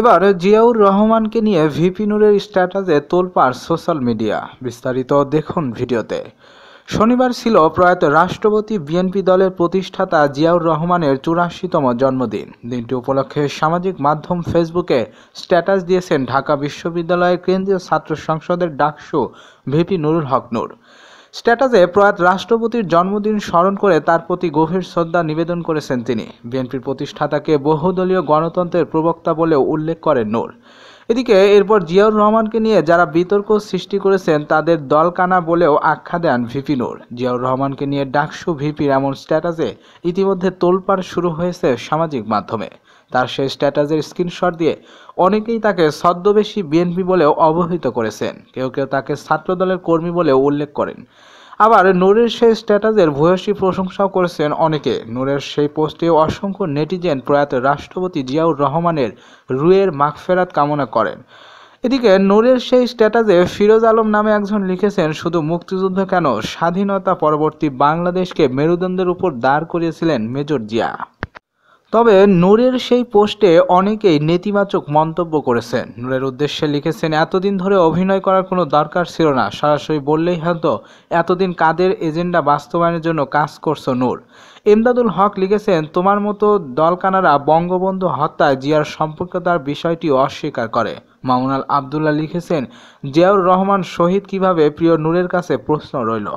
এবার জিয়াউর রহমানকে নিয়ে ভিপি নুরের স্ট্যাটাসে তোলপাড় সোশ্যাল মিডিয়া বিস্তারিত দেখুন ভিডিওতে শনিবার ছিল প্রয়াত রাষ্ট্রপতি বিএনপি দলের প্রতিষ্ঠাতা জিয়াউর রহমানের চুরাশিতম জন্মদিন দিনটি উপলক্ষে সামাজিক মাধ্যম ফেসবুকে স্ট্যাটাস দিয়েছেন ঢাকা বিশ্ববিদ্যালয়ের কেন্দ্রীয় ছাত্র সংসদের ডাকসু ভিপি নুরুল হক নূর স্ট্যাটাসে প্রয়াত রাষ্ট্রপতির জন্মদিন স্মরণ করে তার প্রতি গভীর শ্রদ্ধা নিবেদন করেছেন তিনি বিএনপির প্রতিষ্ঠাতাকে বহুদলীয় গণতন্ত্রের প্রবক্তা বলেও উল্লেখ করেন নূর এদিকে এরপর জিয়াউর রহমানকে নিয়ে যারা বিতর্ক সৃষ্টি করেছেন তাদের দলকানা বলেও আখ্যা দেন ভিপি নূর জিয়াউর রহমানকে নিয়ে ডাকসু ভিপির এমন স্ট্যাটাসে ইতিমধ্যে তোলপাড় শুরু হয়েছে সামাজিক মাধ্যমে তার সেই স্ট্যাটাসের স্ক্রিনশট দিয়ে অনেকেই তাকে ছদ্মবেশী বিএনপি বলেও অবহিত করেছেন কেউ কেউ তাকে ছাত্রদলের কর্মী বলেও উল্লেখ করেন আবার নূরের সেই স্ট্যাটাসের ভূয়সী প্রশংসাও করেছেন অনেকে নূরের সেই পোস্টে অসংখ্য নেটিজেন প্রয়াত রাষ্ট্রপতি জিয়াউর রহমানের রুয়ের মাগফেরাত কামনা করেন এদিকে নূরের সেই স্ট্যাটাসে ফিরোজ আলম নামে একজন লিখেছেন শুধু মুক্তিযুদ্ধ কেন স্বাধীনতা পরবর্তী বাংলাদেশকে মেরুদণ্ডের উপর দাঁড় করিয়েছিলেন মেজর জিয়া তবে নূরের সেই পোস্টে অনেকেই নেতিবাচক মন্তব্য করেছেন নূরের উদ্দেশ্যে লিখেছেন এতদিন ধরে অভিনয় করার কোনো দরকার ছিল না সরাসরি বললেই হয়তো এতদিন কাদের এজেন্ডা বাস্তবায়নের জন্য কাজ করছো নূর এমদাদুল হক লিখেছেন তোমার মতো দলকানারা বঙ্গবন্ধু হত্যায় জিয়ার সম্পর্কতার বিষয়টি অস্বীকার করে মামুনাল আবদুল্লাহ লিখেছেন জিয়াউর রহমান শহীদ কিভাবে প্রিয় নূরের কাছে প্রশ্ন রইল